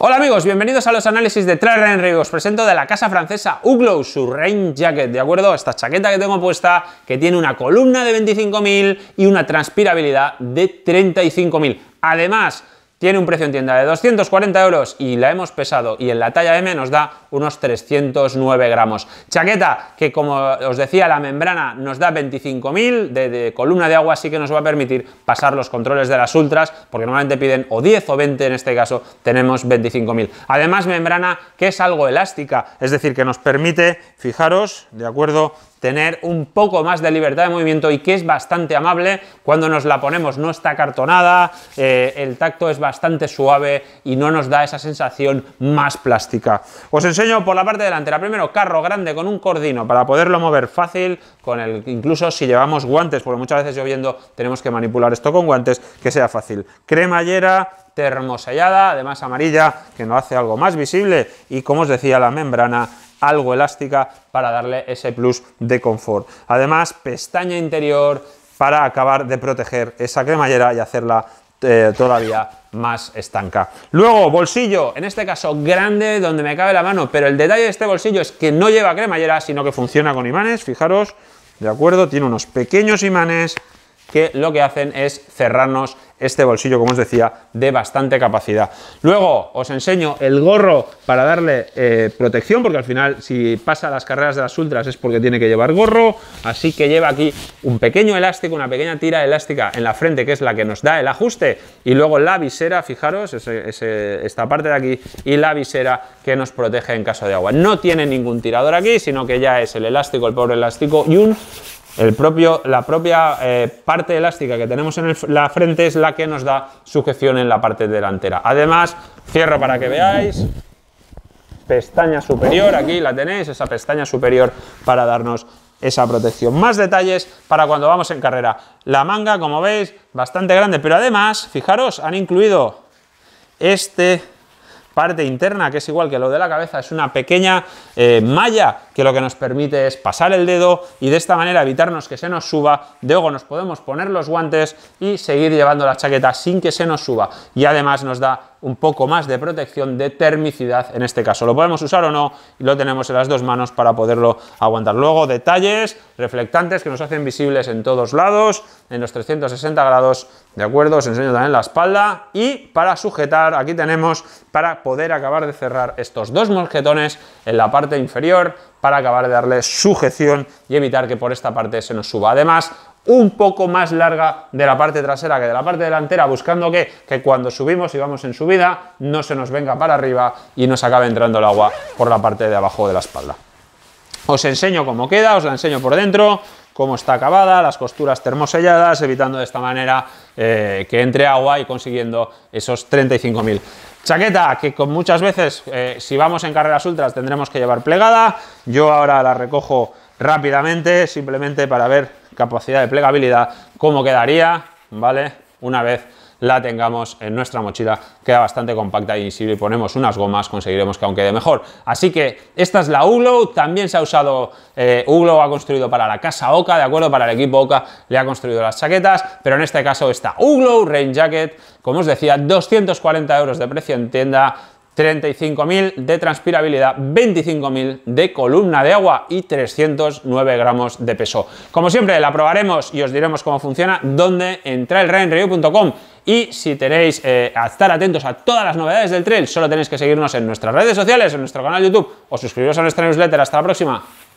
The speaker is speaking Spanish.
Hola amigos, bienvenidos a los análisis de Trailer en Os presento de la casa francesa Uglow, su rain jacket, ¿de acuerdo? Esta chaqueta que tengo puesta, que tiene una columna de 25.000 y una transpirabilidad de 35.000. Además, tiene un precio en tienda de 240 euros y la hemos pesado y en la talla M nos da unos 309 gramos. Chaqueta que como os decía la membrana nos da 25.000 de, de columna de agua así que nos va a permitir pasar los controles de las ultras porque normalmente piden o 10 o 20 en este caso tenemos 25.000. Además membrana que es algo elástica es decir que nos permite fijaros de acuerdo tener un poco más de libertad de movimiento y que es bastante amable cuando nos la ponemos, no está cartonada, eh, el tacto es bastante suave y no nos da esa sensación más plástica. Os enseño por la parte delantera, primero carro grande con un cordino para poderlo mover fácil, con el, incluso si llevamos guantes, porque muchas veces lloviendo tenemos que manipular esto con guantes, que sea fácil. Cremallera termosellada, además amarilla, que nos hace algo más visible y como os decía la membrana algo elástica para darle ese plus de confort. Además, pestaña interior para acabar de proteger esa cremallera y hacerla eh, todavía más estanca. Luego, bolsillo, en este caso grande, donde me cabe la mano, pero el detalle de este bolsillo es que no lleva cremallera, sino que funciona con imanes, fijaros, de acuerdo, tiene unos pequeños imanes que lo que hacen es cerrarnos este bolsillo, como os decía, de bastante capacidad. Luego os enseño el gorro para darle eh, protección, porque al final si pasa las carreras de las ultras es porque tiene que llevar gorro, así que lleva aquí un pequeño elástico, una pequeña tira elástica en la frente, que es la que nos da el ajuste, y luego la visera, fijaros, esta parte de aquí, y la visera que nos protege en caso de agua. No tiene ningún tirador aquí, sino que ya es el elástico, el pobre elástico, y un el propio, la propia eh, parte elástica que tenemos en la frente es la que nos da sujeción en la parte delantera. Además, cierro para que veáis, pestaña superior, aquí la tenéis, esa pestaña superior para darnos esa protección. Más detalles para cuando vamos en carrera. La manga, como veis, bastante grande, pero además, fijaros, han incluido este parte interna, que es igual que lo de la cabeza, es una pequeña eh, malla que lo que nos permite es pasar el dedo y de esta manera evitarnos que se nos suba. Luego nos podemos poner los guantes y seguir llevando la chaqueta sin que se nos suba. Y además nos da un poco más de protección de termicidad en este caso. Lo podemos usar o no y lo tenemos en las dos manos para poderlo aguantar. Luego detalles reflectantes que nos hacen visibles en todos lados, en los 360 grados, ¿de acuerdo? Os enseño también la espalda y para sujetar, aquí tenemos para poder acabar de cerrar estos dos mosquetones en la parte inferior para acabar de darle sujeción y evitar que por esta parte se nos suba. Además, un poco más larga de la parte trasera que de la parte delantera, buscando que, cuando subimos y vamos en subida no se nos venga para arriba y nos acabe entrando el agua por la parte de abajo de la espalda. Os enseño cómo queda, os la enseño por dentro, cómo está acabada, las costuras termoselladas, evitando de esta manera eh, que entre agua y consiguiendo esos 35.000 Chaqueta, que con muchas veces, eh, si vamos en carreras ultras, tendremos que llevar plegada. Yo ahora la recojo rápidamente, simplemente para ver capacidad de plegabilidad, cómo quedaría, ¿vale? Una vez la tengamos en nuestra mochila, queda bastante compacta y si le ponemos unas gomas conseguiremos que aún quede mejor. Así que esta es la Uglow, también se ha usado, eh, ha construido para la casa Oca, ¿de acuerdo? Para el equipo Oca le ha construido las chaquetas, pero en este caso está Uglow Rain Jacket, como os decía, 240 euros de precio en tienda, 35.000 de transpirabilidad, 25.000 de columna de agua y 309 gramos de peso. Como siempre, la probaremos y os diremos cómo funciona, Donde entra el trailrenreview.com y si tenéis eh, estar atentos a todas las novedades del trail, solo tenéis que seguirnos en nuestras redes sociales, en nuestro canal YouTube o suscribiros a nuestra newsletter. Hasta la próxima.